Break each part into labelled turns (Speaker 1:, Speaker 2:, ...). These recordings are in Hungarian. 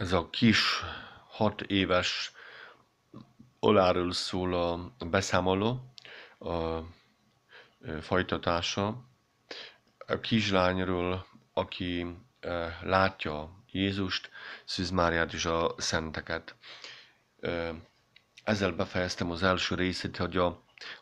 Speaker 1: ez a kis, hat éves oláról szól a beszámoló, a folytatása. A kislányról, aki látja Jézust, Szűz Máriát és a szenteket. Ezzel befejeztem az első részét, hogy a,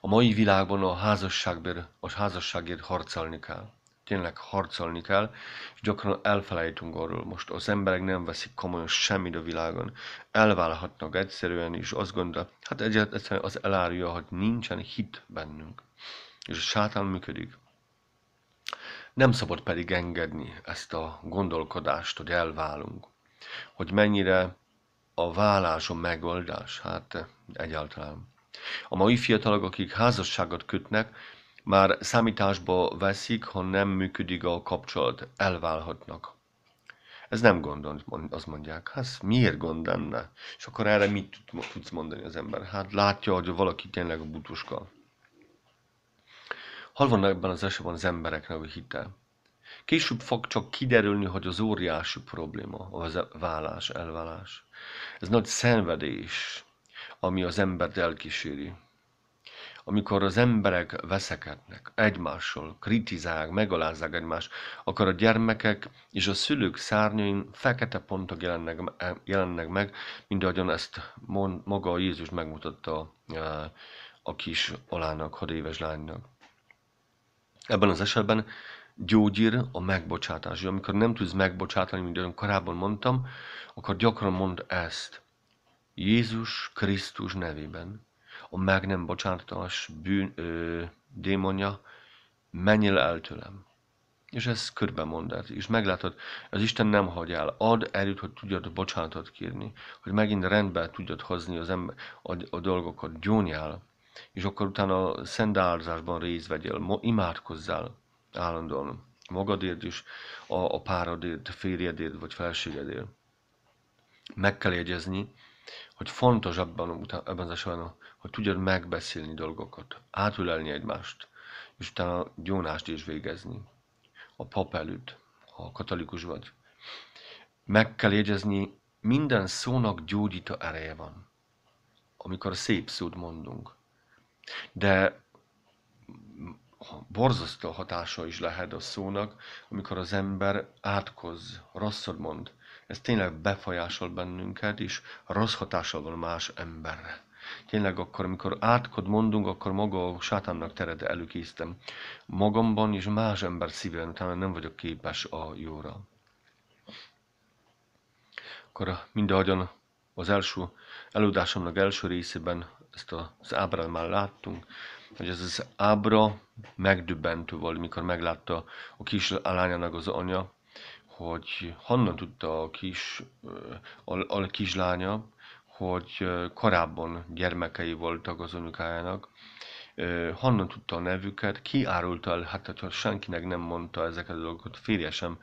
Speaker 1: a mai világban a, házasságért, a házasságért harcolni kell tényleg harcolni kell, és gyakran elfelejtünk arról. Most az emberek nem veszik komolyan semmit a világon. Elválhatnak egyszerűen, és azt gondol, hát egyszerűen az elárulja, hogy nincsen hit bennünk. És a sátán működik. Nem szabad pedig engedni ezt a gondolkodást, hogy elválunk. Hogy mennyire a vállás a megoldás? Hát egyáltalán. A mai fiatalok, akik házasságot kötnek, már számításba veszik, ha nem működik a kapcsolat, elválhatnak. Ez nem gond, azt mondják. Hát miért gond lenne? És akkor erre mit tudsz mondani az ember? Hát látja, hogy valaki tényleg a butuska. Hol van ebben az esetben az embereknek a hite? Később fog csak kiderülni, hogy az óriási probléma az vállás, elvállás. Ez nagy szenvedés, ami az embert elkíséri amikor az emberek veszekednek egymással, kritizálják, megalázzák egymást, akkor a gyermekek és a szülők szárnyain fekete pontok jelennek, eh, jelennek meg, mint ahogyan ezt mond, maga Jézus megmutatta a, eh, a kis alának, hat éves lánynak. Ebben az esetben gyógyír a megbocsátás. Amikor nem tudsz megbocsátani, mint ahogyan korábban mondtam, akkor gyakran mond ezt. Jézus Krisztus nevében a meg nem bocsánatos bűn ö, démonja, menjél el tőlem. És ez körbe mondat. Hát és meglátod, az Isten nem hagy el. Ad erőt, hogy tudjad bocsánatot kérni, hogy megint rendbe tudjad hozni az ember, a, a dolgokat. Gyónyál, és akkor utána áldozásban részt vegyél, imádkozzál állandóan magadért is, a, a párodért, férjedért vagy felségedért. Meg kell jegyezni, hogy fontos abban, ebben az esetben hogy tudjad megbeszélni dolgokat, átülelni egymást, és utána gyónást is végezni. A pap előtt, ha katolikus vagy. Meg kell jegyezni, minden szónak gyógyító ereje van, amikor szép szót mondunk. De borzasztó hatása is lehet a szónak, amikor az ember átkoz, rosszat mond. Ez tényleg befolyásol bennünket, és rossz hatással van más emberre. Tényleg akkor, amikor átkod mondunk, akkor maga a sátánnak teret előkésztem. Magamban és más ember szívén, utána nem vagyok képes a jóra. Akkor mindahogyan az első előadásomnak első részében ezt az ábrát már láttunk, hogy ez az ábra megdöbbentő volt, mikor meglátta a kis lányának az anya, hogy honnan tudta a kis a, a kislánya, hogy korábban gyermekei voltak az unokájának, honnan tudta a nevüket, ki árulta el, hát hogyha senkinek nem mondta ezeket a dolgokat, férje sem,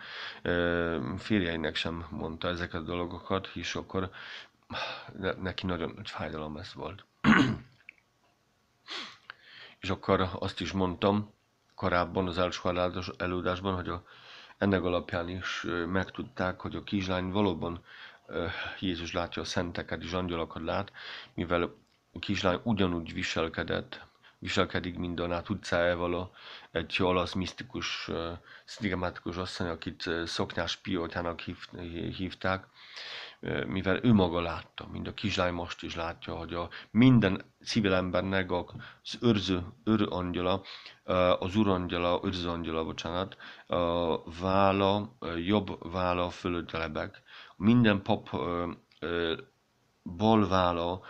Speaker 1: férjeinek sem mondta ezeket a dolgokat, és akkor neki nagyon nagy fájdalom ez volt. és akkor azt is mondtam korábban az első előadásban, hogy a, ennek alapján is megtudták, hogy a kislány valóban Jézus látja a szenteket és angyalokat lát, mivel a kislány ugyanúgy viselkedett, viselkedik, mint a Nát utcájával egy olasz misztikus, szigamatikus asszony, akit szoknyás piótjának hív, hívták, mivel ő maga látta, mind a kislány most is látja, hogy a minden civil embernek az őrző, őrangyala, az urangyala, angyala, bocsánat, vála, jobb vála fölött lebeg, minden pap ö, ö, balvála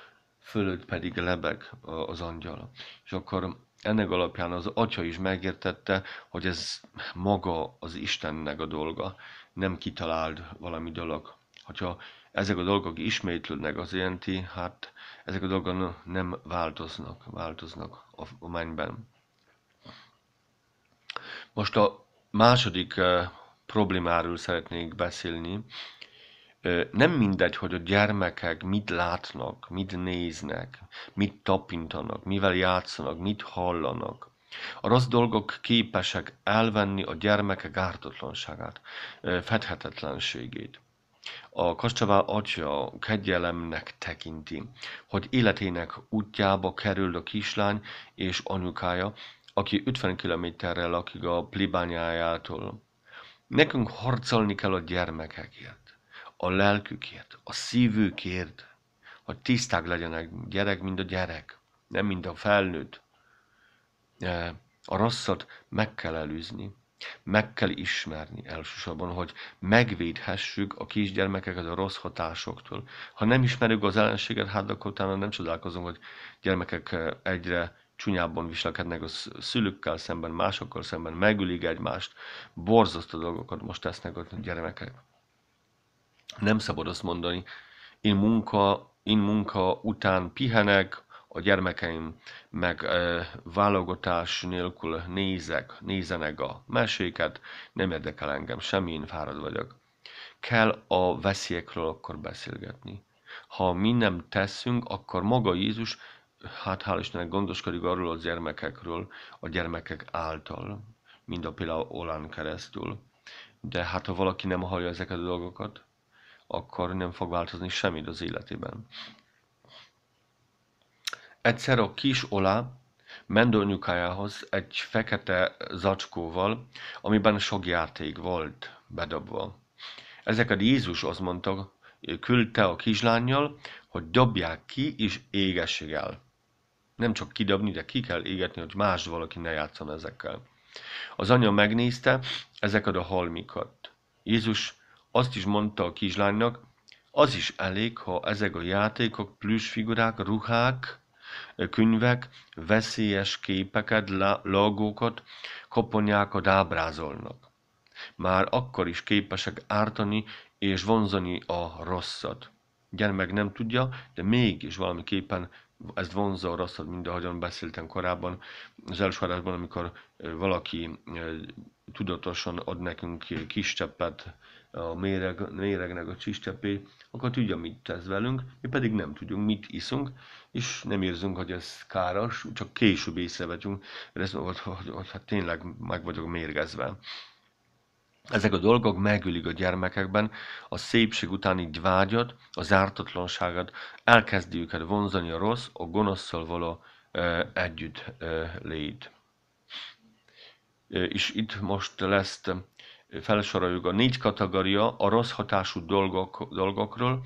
Speaker 1: fölött pedig lebeg az angyal. És akkor ennek alapján az atya is megértette, hogy ez maga az Istennek a dolga, nem kitaláld valami dolog. Hogyha ezek a dolgok ismétlődnek, az jelenti, hát ezek a dolgok nem változnak, változnak a mennyben. Most a második problémáról szeretnék beszélni, nem mindegy, hogy a gyermekek mit látnak, mit néznek, mit tapintanak, mivel játszanak, mit hallanak. A rossz dolgok képesek elvenni a gyermekek ártatlanságát, fedhetetlenségét. A Kassavá atya kegyelemnek tekinti, hogy életének útjába kerül a kislány és anyukája, aki 50 kilométerre lakik a plibányájától. Nekünk harcolni kell a gyermekekért a lelkükért, a szívükért, hogy tiszták legyenek gyerek, mint a gyerek, nem mint a felnőtt. E, a rosszat meg kell előzni, meg kell ismerni elsősorban, hogy megvédhessük a kisgyermekeket a rossz hatásoktól. Ha nem ismerjük az ellenséget, hát akkor utána nem csodálkozunk, hogy gyermekek e, egyre csúnyábban viselkednek a szülőkkel szemben, másokkal szemben, megülik egymást, borzasztó dolgokat most tesznek a gyermekek. Nem szabad azt mondani, én munka, én munka után pihenek, a gyermekeim meg e, válogatás nélkül nézek, nézenek a meséket, nem érdekel engem semmi, én fárad vagyok. Kell a veszélyekről akkor beszélgetni. Ha mi nem teszünk, akkor maga Jézus, hát hál' Istennek gondoskodik arról a gyermekekről, a gyermekek által, mint a például Olán keresztül. De hát ha valaki nem hallja ezeket a dolgokat, akkor nem fog változni semmit az életében. Egyszer a kis Olá mendőnyukájához egy fekete zacskóval, amiben sok játék volt bedobva. Ezeket Jézus azt mondta, küldte a kislányjal, hogy dobják ki és égessék el. Nem csak kidobni, de ki kell égetni, hogy más valaki ne játszon ezekkel. Az anya megnézte ezeket a halmikat. Jézus azt is mondta a kislánynak, az is elég, ha ezek a játékok, plüsfigurák, ruhák, könyvek, veszélyes képeket, logókat, koponyákat ábrázolnak. Már akkor is képesek ártani és vonzani a rosszat. Gyermek nem tudja, de mégis valamiképpen ezt vonzza a rosszat, mint ahogyan beszéltem korábban az elsőárásban, amikor valaki tudatosan ad nekünk kis cseppet a méreg, méregnek a csistepé, akkor tudja, mit tesz velünk, mi pedig nem tudjuk, mit iszunk, és nem érzünk, hogy ez káros, csak később észrevetünk, mert ez, hogy, hogy, hogy hát tényleg meg vagyok mérgezve. Ezek a dolgok megülik a gyermekekben a szépség utáni vágyat, az ártatlanságot, elkezdi őket vonzani a rossz, a gonoszszal való e, együtt e, lét. E, és itt most lesz felsoroljuk a négy kategória a rossz hatású dolgok, dolgokról,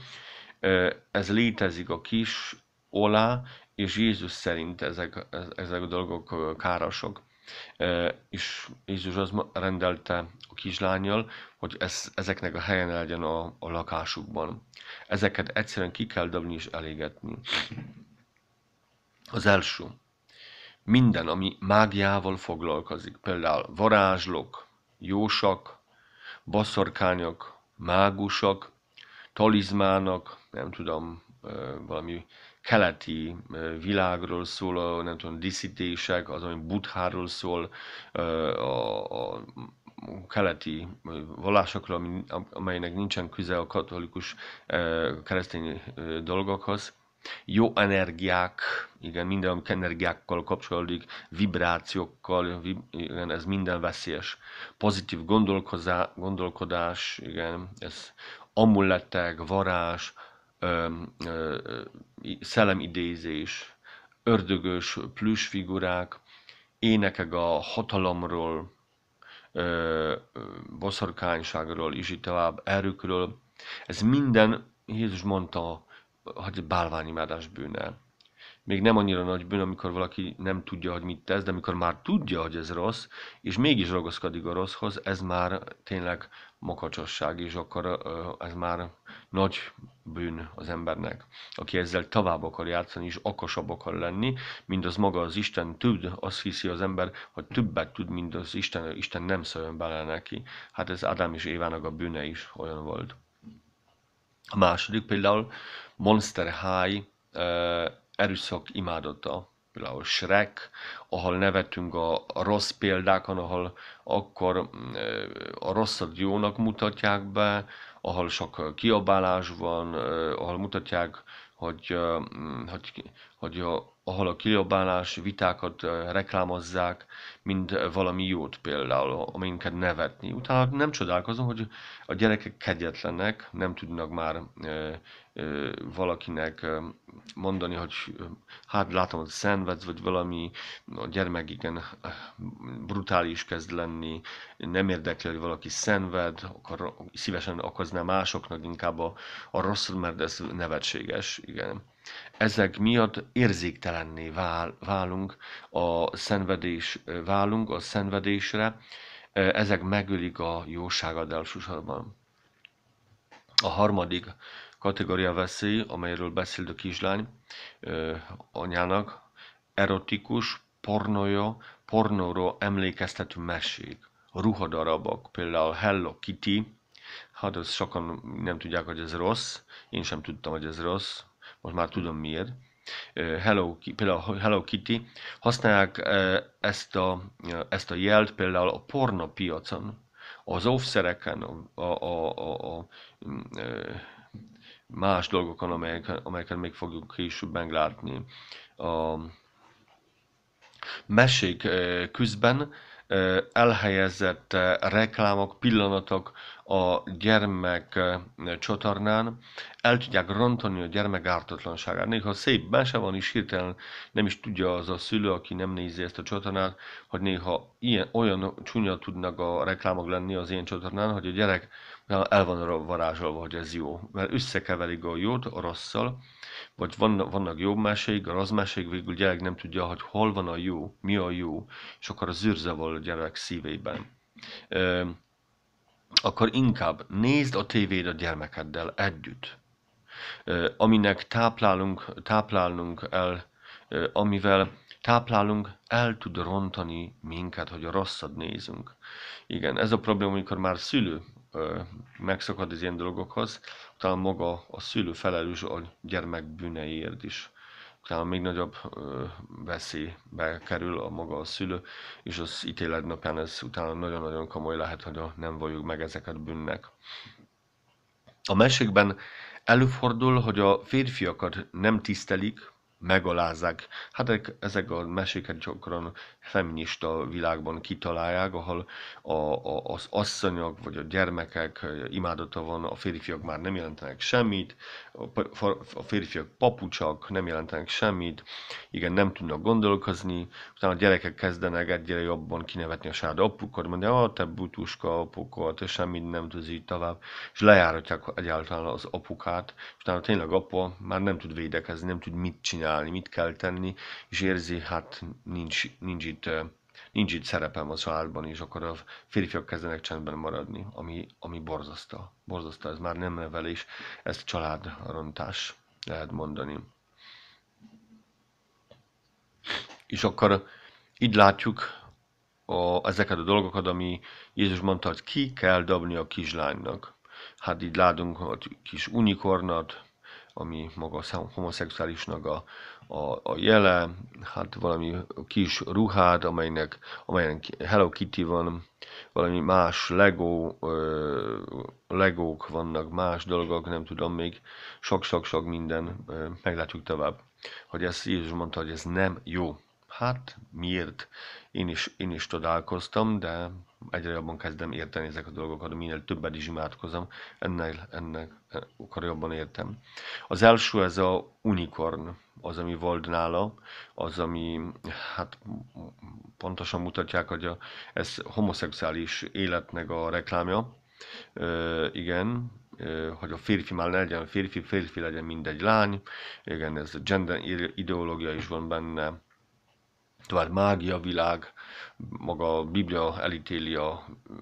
Speaker 1: ez létezik a kis, olá, és Jézus szerint ezek, ezek a dolgok károsok. És Jézus az rendelte a kislányjal, hogy ez, ezeknek a helyen legyen a, a lakásukban. Ezeket egyszerűen ki kell dobni és elégetni. Az első. Minden, ami mágiával foglalkozik, például varázslók, jósak, baszorkányok, mágusok, talizmának, nem tudom, valami keleti világról szól, nem tudom, diszítések, az, ami butháról szól, a, a keleti vallásokról, amelynek nincsen köze a katolikus keresztény dolgokhoz jó energiák, igen, minden energiákkal kapcsolódik, vibrációkkal, vib, igen, ez minden veszélyes. Pozitív gondolkodás, igen, ez amulettek, varázs, szellemidézés, ördögös plüsfigurák, énekek a hatalomról, ö, boszorkányságról, és így tovább, erőkről. Ez minden, Jézus mondta, hogy bálványimádás bűne. Még nem annyira nagy bűn, amikor valaki nem tudja, hogy mit tesz, de amikor már tudja, hogy ez rossz, és mégis ragaszkodik a rosszhoz, ez már tényleg makacsosság, és akkor ez már nagy bűn az embernek, aki ezzel tovább akar játszani, és akasabb akar lenni, mint az maga az Isten tud, azt hiszi az ember, hogy többet tud, mint az Isten, Isten nem szóljon bele neki. Hát ez Ádám és Évának a bűne is olyan volt. A második például Monster High erőszak imádata, például Shrek, ahol nevetünk a rossz példákon, ahol akkor a rosszat jónak mutatják be, ahol sok kiabálás van, ahol mutatják, hogy, hogy hogy a, ahol a kiabálás, vitákat reklámozzák, mind valami jót például, aminket nevetni. Utána nem csodálkozom, hogy a gyerekek kegyetlenek, nem tudnak már ö, ö, valakinek mondani, hogy hát látom, hogy szenvedsz, vagy valami, a gyermek igen brutális kezd lenni, nem érdekli, hogy valaki szenved, akar, szívesen okozná másoknak inkább a, a rosszul, mert ez nevetséges, igen ezek miatt érzéktelenné vál, válunk, a szenvedés válunk a szenvedésre, ezek megölik a jóságad elsősorban. A harmadik kategória veszély, amelyről beszélt a kislány anyának, erotikus, pornója, pornóról emlékeztető mesék, ruhadarabok, például Hello Kitty, hát ezt sokan nem tudják, hogy ez rossz, én sem tudtam, hogy ez rossz, most már tudom miért, Hello, például Hello Kitty, használják ezt a, ezt a jelt például a pornopiacon, az offszereken, a, a, a, a, a mm, más dolgokon, amelyeken, amelyeket még fogjuk később meglátni. A mesék küzdben elhelyezett reklámok, pillanatok a gyermek csatornán, el tudják rontani a gyermek ártatlanságát. Néha szép mese van, és hirtelen nem is tudja az a szülő, aki nem nézi ezt a csatornát, hogy néha ilyen, olyan csúnya tudnak a reklámok lenni az ilyen csatornán, hogy a gyerek el van varázsolva, hogy ez jó. Mert összekeverik a jót a rosszal, vagy vannak jobb mesék, a rossz mesék, végül gyerek nem tudja, hogy hol van a jó, mi a jó, és akkor az űrzavar a gyerek szívében akkor inkább nézd a tévéd a gyermekeddel együtt, aminek táplálunk, táplálunk el, amivel táplálunk, el tud rontani minket, hogy a rosszat nézünk. Igen, ez a probléma, amikor már szülő megszakad az ilyen dolgokhoz, talán maga a szülő felelős a gyermek bűneiért is talán még nagyobb veszélybe kerül a maga a szülő, és az ítélet napján ez utána nagyon-nagyon komoly lehet, hogy nem valljuk meg ezeket bűnnek. A mesékben előfordul, hogy a férfiakat nem tisztelik, megalázzák. Hát ezek a meséket gyakran feminista világban kitalálják, ahol a, a, az asszonyok vagy a gyermekek imádata van, a férfiak már nem jelentenek semmit, a, a férfiak papucsak, nem jelentenek semmit, igen, nem tudnak gondolkozni, utána a gyerekek kezdenek egyre jobban kinevetni a saját apukat, mondja, ah, te butuska apukat, te semmit nem tudsz így tovább, és lejáratják egyáltalán az apukát, és utána tényleg apa már nem tud védekezni, nem tud mit csinálni, csinálni, mit kell tenni, és érzi, hát nincs, nincs itt nincs itt szerepem az családban, és akkor a férfiak kezdenek csendben maradni, ami, ami borzasztó. Borzasztó, ez már nem nevelés, ez családrontás, lehet mondani. És akkor így látjuk a, ezeket a dolgokat, ami Jézus mondta, hogy ki kell dobni a kislánynak. Hát így látunk a kis unikornat, ami maga a homoszexuálisnak a, a, a jele, hát valami kis ruhát, amelynek, amelyen Hello Kitty van, valami más Lego, ö, Legók vannak, más dolgok, nem tudom, még sok-sok-sok minden, meglátjuk tovább, hogy ezt Jézus mondta, hogy ez nem jó. Hát miért? Én is, én is találkoztam de egyre jobban kezdem érteni ezek a dolgokat, minél többet is imádkozom, ennél, ennek akkor jobban értem. Az első ez a unicorn, az, ami volt nála, az, ami hát pontosan mutatják, hogy a, ez homoszexuális életnek a reklámja, Ö, igen, hogy a férfi már legyen férfi, férfi legyen mindegy lány, igen, ez gender ideológia is van benne, tovább mágia világ, maga a Biblia elítéli a,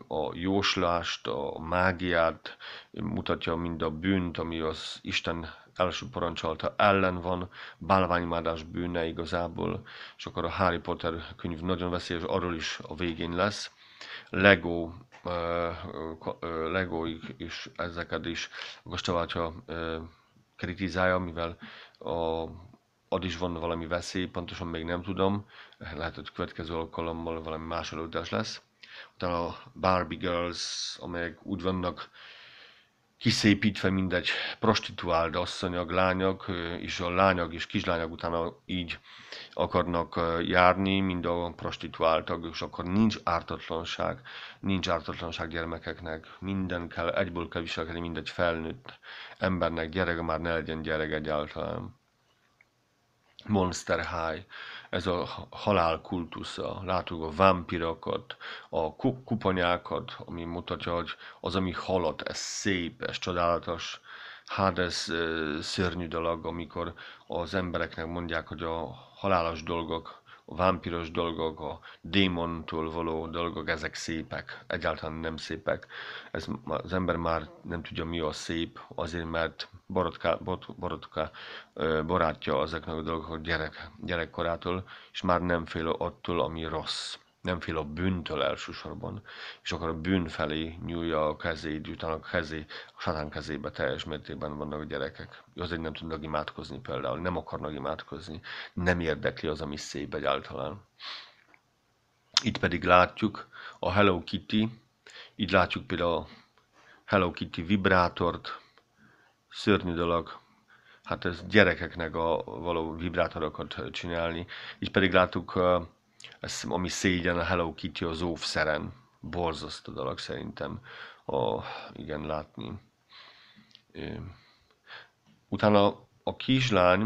Speaker 1: a jóslást, a mágiát, mutatja mind a bűnt, ami az Isten első parancsolata ellen van, bálványmádás bűne igazából, és akkor a Harry Potter könyv nagyon veszélyes, arról is a végén lesz. Lego Lego is ezeket is a kritizálja, mivel a ad is van valami veszély, pontosan még nem tudom, lehet, hogy következő alkalommal valami más előadás lesz. Utána a Barbie Girls, amelyek úgy vannak kiszépítve, egy prostituált asszonyok, lányok, és a lányok és kislányok utána így akarnak járni, mind a prostituáltak, és akkor nincs ártatlanság, nincs ártatlanság gyermekeknek, minden kell, egyből kell viselkedni, mindegy felnőtt embernek, gyerek már ne legyen gyerek egyáltalán. Monster High, ez a halálkultusza, látjuk a vámpirakat, a kupanyákat, ami mutatja, hogy az, ami halat, ez szép, ez csodálatos, hát ez szörnyű dolog, amikor az embereknek mondják, hogy a halálos dolgok a vámpiros dolgok, a démontól való dolgok, ezek szépek, egyáltalán nem szépek. Ez, az ember már nem tudja, mi a szép, azért, mert borotká, bot, borotká barátja ezeknek a dolgok gyerek, gyerekkorától, és már nem fél attól, ami rossz nem fél a bűntől elsősorban, és akkor a bűn felé nyúlja a kezét, utána a kezé, a satán kezébe teljes mértékben vannak a gyerekek. Azért nem tudnak imádkozni például, nem akarnak imádkozni, nem érdekli az, ami szép egyáltalán. Itt pedig látjuk a Hello Kitty, így látjuk például a Hello Kitty vibrátort, szörnyű dolog, hát ez gyerekeknek a való vibrátorokat csinálni. Így pedig látjuk ez ami szégyen a Hello Kitty az óvszeren. Borzasztó dalak szerintem. A, igen, látni. Utána a kislány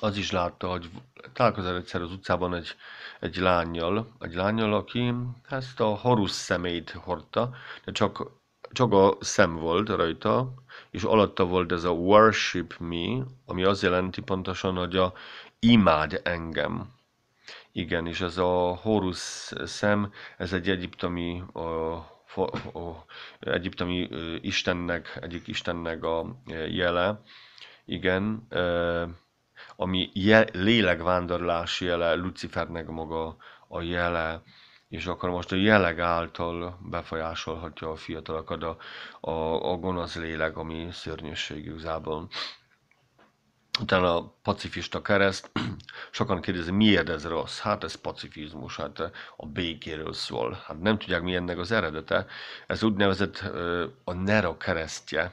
Speaker 1: az is látta, hogy találkozott egyszer az utcában egy, egy lányjal, egy lányjal, aki ezt a harusz szemét hordta, de csak, csak a szem volt rajta, és alatta volt ez a worship me, ami azt jelenti pontosan, hogy a imád engem. Igen, és ez a Horus szem, ez egy egyiptomi a, a, egyiptomi istennek, egyik istennek a jele, igen, ami je, lélekvándorlás jele, Lucifernek maga a jele, és akkor most a jeleg által befolyásolhatja a fiatalokat a, a, a gonosz lélek, ami szörnyűségük zában utána a pacifista kereszt, sokan kérdezik, miért ez rossz? Hát ez pacifizmus, hát a békéről szól. Hát nem tudják, mi ennek az eredete. Ez úgynevezett a Nero keresztje.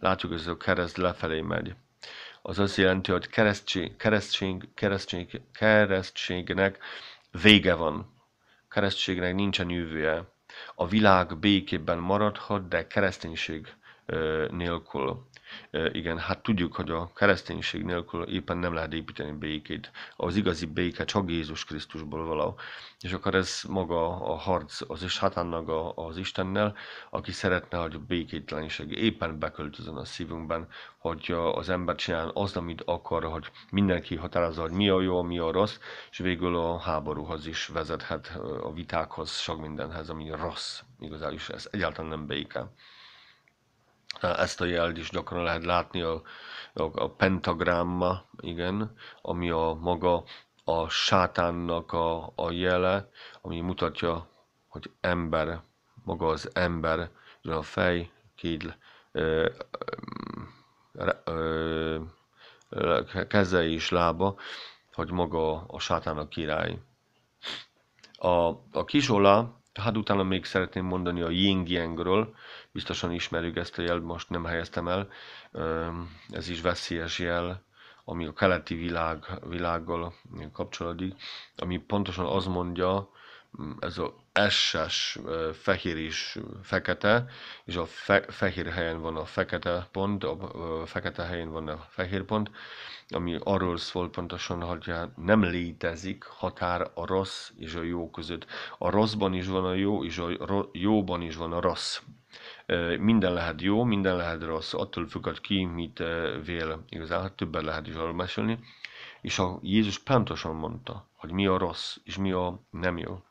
Speaker 1: Látjuk, ez a kereszt lefelé megy. Az azt jelenti, hogy keresztség, keresztség, keresztség, keresztségnek vége van. Keresztségnek nincsen jövője. A világ békében maradhat, de kereszténység nélkül. Igen, hát tudjuk, hogy a kereszténység nélkül éppen nem lehet építeni békét. Az igazi béke csak Jézus Krisztusból való. És akkor ez maga a harc az is hátánnak az Istennel, aki szeretne, hogy a békétlenség éppen beköltözön a szívünkben, hogy az ember csinál az, amit akar, hogy mindenki határozza, hogy mi a jó, mi a rossz, és végül a háborúhoz is vezethet, a vitákhoz, sok mindenhez, ami rossz. Igazából is ez egyáltalán nem béke. Ezt a jelt is gyakran lehet látni a, a, a pentagramma, igen, ami a maga a sátánnak a, a jele, ami mutatja, hogy ember, maga az ember, a fej, kídl, ö, ö, ö, keze és lába, hogy maga a sátán a király. A, a kisola, hát utána még szeretném mondani a yin biztosan ismerjük ezt a jel, most nem helyeztem el. Ez is veszélyes jel, ami a keleti világ, világgal kapcsolódik, ami pontosan az mondja, ez a SS fehér is fekete, és a fe, fehér helyen van a fekete pont, a fekete helyen van a fehér pont, ami arról szól pontosan, hogy nem létezik határ a rossz és a jó között. A rosszban is van a jó, és a jóban is van a rossz minden lehet jó, minden lehet rossz, attól függ, hogy ki mit vél igazán, hát többet lehet is arról mesélni. És a Jézus pontosan mondta, hogy mi a rossz, és mi a nem jó.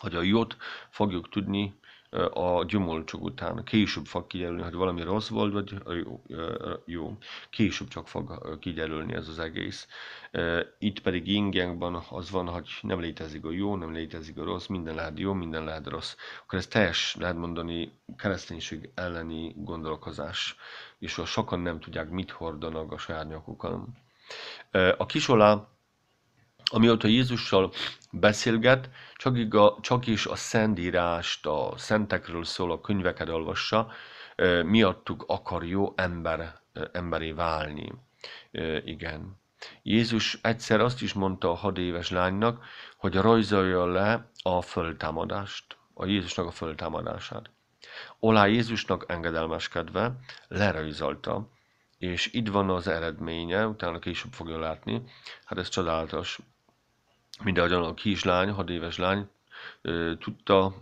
Speaker 1: Hogy a jót fogjuk tudni a gyümölcsök után. Később fog kijelölni, hogy valami rossz volt, vagy jó. Később csak fog kijelölni ez az egész. Itt pedig ingyenkben az van, hogy nem létezik a jó, nem létezik a rossz, minden lehet jó, minden lehet rossz. Akkor ez teljes, lehet mondani, kereszténység elleni gondolkozás, és sokan nem tudják, mit hordanak a saját nyakukon. A kisolá amióta Jézussal beszélget, csak, iga, csak is a szentírást, a szentekről szól, a könyveket olvassa, miattuk akar jó ember, emberé válni. Igen. Jézus egyszer azt is mondta a hadéves éves lánynak, hogy rajzolja le a föltámadást, a Jézusnak a föltámadását. Olá Jézusnak engedelmeskedve lerajzolta, és itt van az eredménye, utána később fogja látni, hát ez csodálatos mindahogyan a kislány, 6 éves lány tudta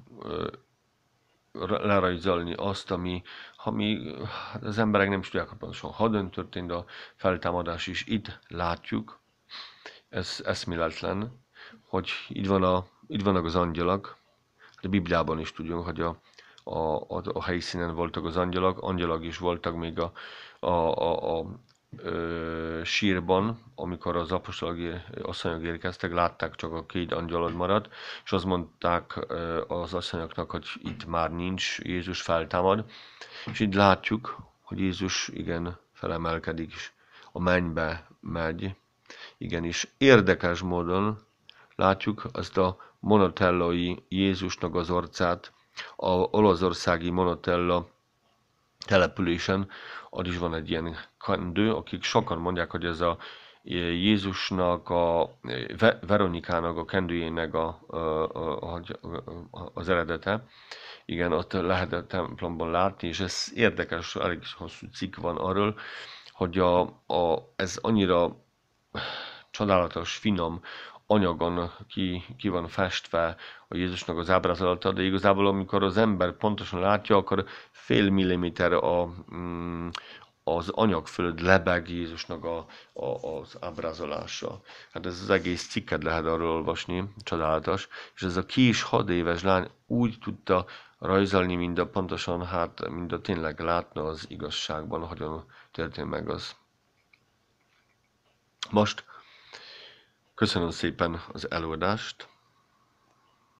Speaker 1: lerajzolni azt, ami, ami hát az emberek nem is tudják, hogy pontosan hadön történt, de a feltámadás is itt látjuk. Ez eszméletlen, hogy itt, van a, itt vannak az angyalak, hát a Bibliában is tudjuk, hogy a, a, a, a helyszínen voltak az angyalak, angyalak is voltak még a, a, a, a, a sírban, amikor az apostolgi eh, asszonyok érkeztek, látták csak a két angyalod maradt, és azt mondták eh, az asszonyoknak, hogy itt már nincs, Jézus feltámad. És itt látjuk, hogy Jézus igen felemelkedik, és a mennybe megy. és érdekes módon látjuk azt a monotellai Jézusnak az orcát, a olaszországi monotella településen, ott is van egy ilyen kendő, akik sokan mondják, hogy ez a Jézusnak, a Veronikának, a kendőjének a, a, a, a, az eredete. Igen, ott lehet a templomban látni, és ez érdekes, elég hosszú cikk van arról, hogy a, a, ez annyira csodálatos, finom anyagon ki, ki van festve a Jézusnak az ábrázolata, de igazából amikor az ember pontosan látja, akkor fél milliméter a, mm, az anyag fölött lebeg Jézusnak a, a, az ábrázolása. Hát ez az egész cikket lehet arról olvasni, csodálatos. És ez a kis hat éves lány úgy tudta rajzolni, mind a pontosan, hát, mind a tényleg látna az igazságban, hogyan történt meg az. Most köszönöm szépen az előadást.